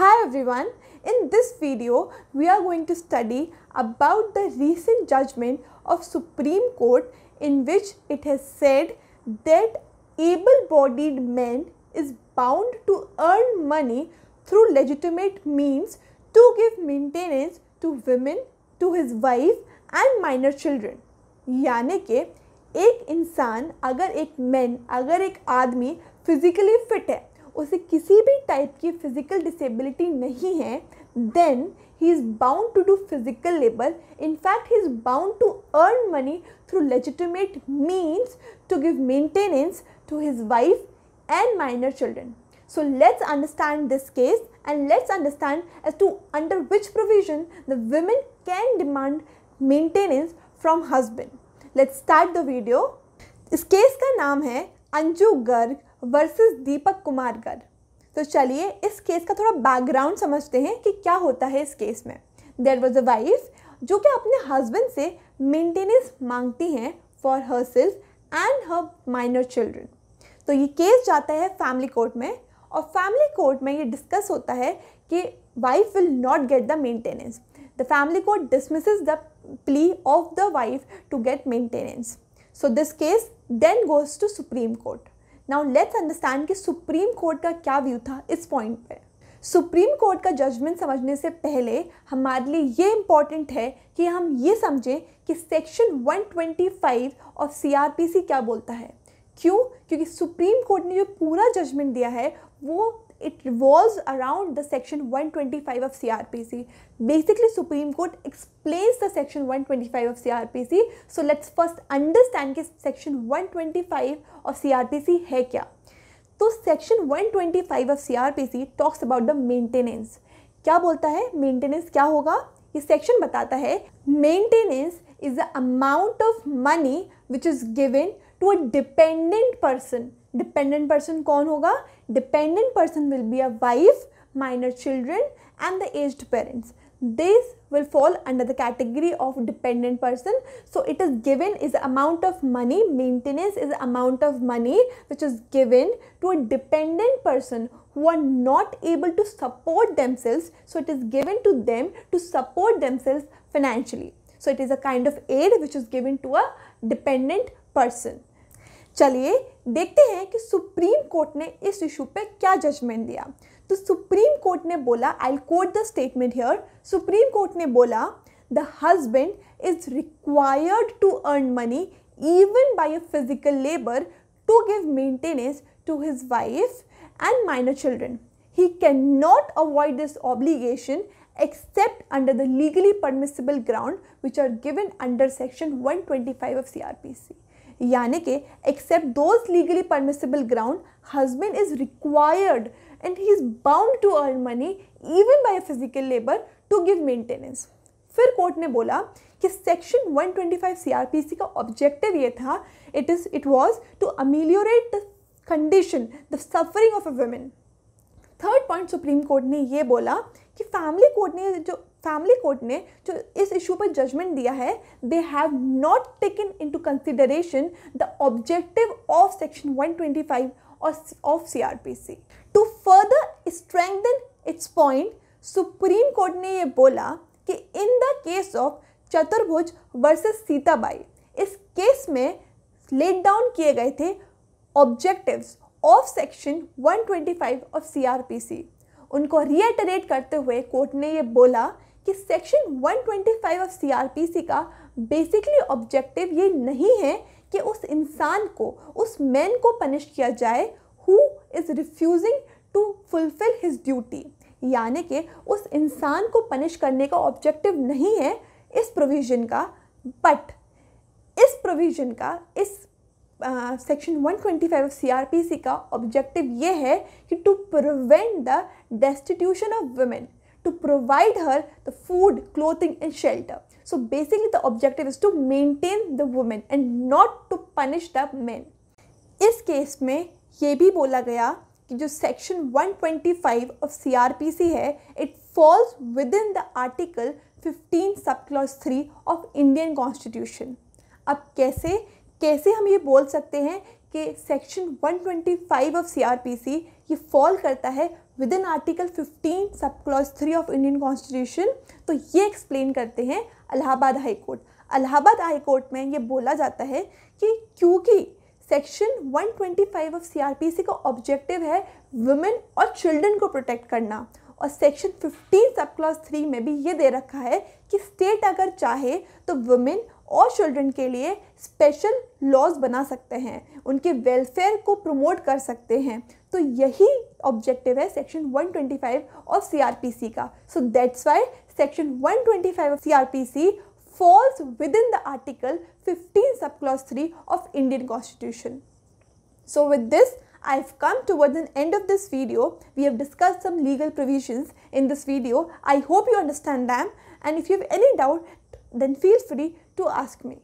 Hi everyone, in this video we are going to study about the recent judgment of Supreme Court in which it has said that able-bodied men is bound to earn money through legitimate means to give maintenance to women, to his wife and minor children. यानि कि एक इंसान अगर एक man अगर एक आदमी physically fit है उसे किसी भी टाइप की फिजिकल डिसेबिलिटी नहीं है then he is bound to do physical labour in fact he is bound to earn money through legitimate means to give maintenance to his wife and minor children so let's understand this case and let's understand as to under which provision the women can demand maintenance from husband let's start the video इस case का नाम है Anju Garg versus Deepak Kumar Garg तो चलिए इस case का थोड़ा background समझते हैं कि क्या होता है इस केस में देर वॉज अ वाइफ जो कि अपने हस्बैंड से मेंटेनेंस मांगती हैं for her self and her minor children तो ये केस जाता है फैमिली कोर्ट में और फैमिली कोर्ट में ये डिस्कस होता है कि wife will not get the maintenance the family court dismiss the plea of the wife to get maintenance so this case then goes to supreme court now let's understand कि supreme court का क्या view था इस point पे supreme court का judgement समझने से पहले हमारे लिए ये इम्पॉर्टेंट है कि हम ये समझें कि सेक्शन 125 ऑफ सीआरपीसी क्या बोलता है क्यों क्योंकि सुप्रीम कोर्ट ने जो पूरा जजमेंट दिया है वो it revolves around the section 125 of CRPC. Basically, Supreme Court explains the section 125 of CRPC. So let's first understand कि section 125 of CRPC है क्या तो section 125 of CRPC talks about the maintenance. क्या बोलता है maintenance क्या होगा ये section बताता है maintenance is the amount of money which is given to a dependent person dependent person कौन होगा Dependent person will be a wife, minor children and the aged parents. This will fall under the category of dependent person. So it is given is the amount of money, maintenance is the amount of money which is given to a dependent person who are not able to support themselves. So it is given to them to support themselves financially. So it is a kind of aid which is given to a dependent person. चलिए देखते हैं कि supreme court ने इस issue पे क्या judgement दिया तो सुप्रीम कोर्ट ने बोला I quote the statement here supreme court ने बोला the husband is required to earn money even by a physical labour to give maintenance to his wife and minor children he can not avoid this obligation except under the legally permissible ground which are given under section 125 of CRPC यानी कि except those legally permissible ground husband is required and he is bound to earn money even by physical labour to give maintenance फिर court ने बोला कि section 125 CrPC का objective ये था it is it was to ameliorate the condition the suffering of a women third point supreme court ने ये बोला कि फैमिली कोर्ट ने जो फैमिली कोर्ट ने जो इस इशू पर जजमेंट दिया है they have not taken into consideration the objective of section 125 of C R P C to further strengthen its point supreme court ने यह बोला कि in the case of Chaturbhuj versus Sitabai इस केस में laid down किए गए थे objectives of section 125 of CRPC उनको रिएटरेट करते हुए कोर्ट ने ये बोला कि सेक्शन 125 ऑफ सीआरपीसी का बेसिकली ऑब्जेक्टिव ये नहीं है कि उस इंसान को उस मैन को पनिश किया जाए who is refusing to fulfil his duty यानी कि उस इंसान को पनिश करने का ऑब्जेक्टिव नहीं है इस प्रोविज़न का बट इस प्रोविज़न का इस सेक्शन uh, 125 ऑफ सीआरपीसी का ऑब्जेक्टिव ये है कि to prevent the destitution of women to provide her the food, clothing, and shelter. So basically, the objective is to maintain the woman and not to punish the men. इस case में ये भी बोला गया कि जो सेक्शन 125 ऑफ सीआरपीसी है it falls within the article 15 sub clause 3 of Indian constitution अब कैसे कैसे हम ये बोल सकते हैं कि सेक्शन 125 ऑफ सीआरपीसी ये फॉल करता है within article 15 sub clause three of Indian constitution तो ये एक्सप्लेन करते हैं Allahabad high court Allahabad high court में ये बोला जाता है कि क्योंकि सेक्शन 125 ऑफ सीआरपीसी का ऑब्जेक्टिव है वुमेन और चिल्ड्रन को प्रोटेक्ट करना और सेक्शन 15 सब क्लॉज थ्री में भी ये दे रखा है कि स्टेट अगर चाहे तो वुमेन और चिल्ड्रन के लिए स्पेशल लॉज बना सकते हैं उनके वेलफेयर को प्रमोट कर सकते हैं तो यही ऑब्जेक्टिव है सेक्शन 125 ऑफ सीआरपीसी का so that's why section 125 of CRPC falls within the article 15 sub clause three of Indian constitution so with this I have come toward an end of this video we have discuss some legal provision in this video I hope you understand them and if you have any doubt then feel free to ask me.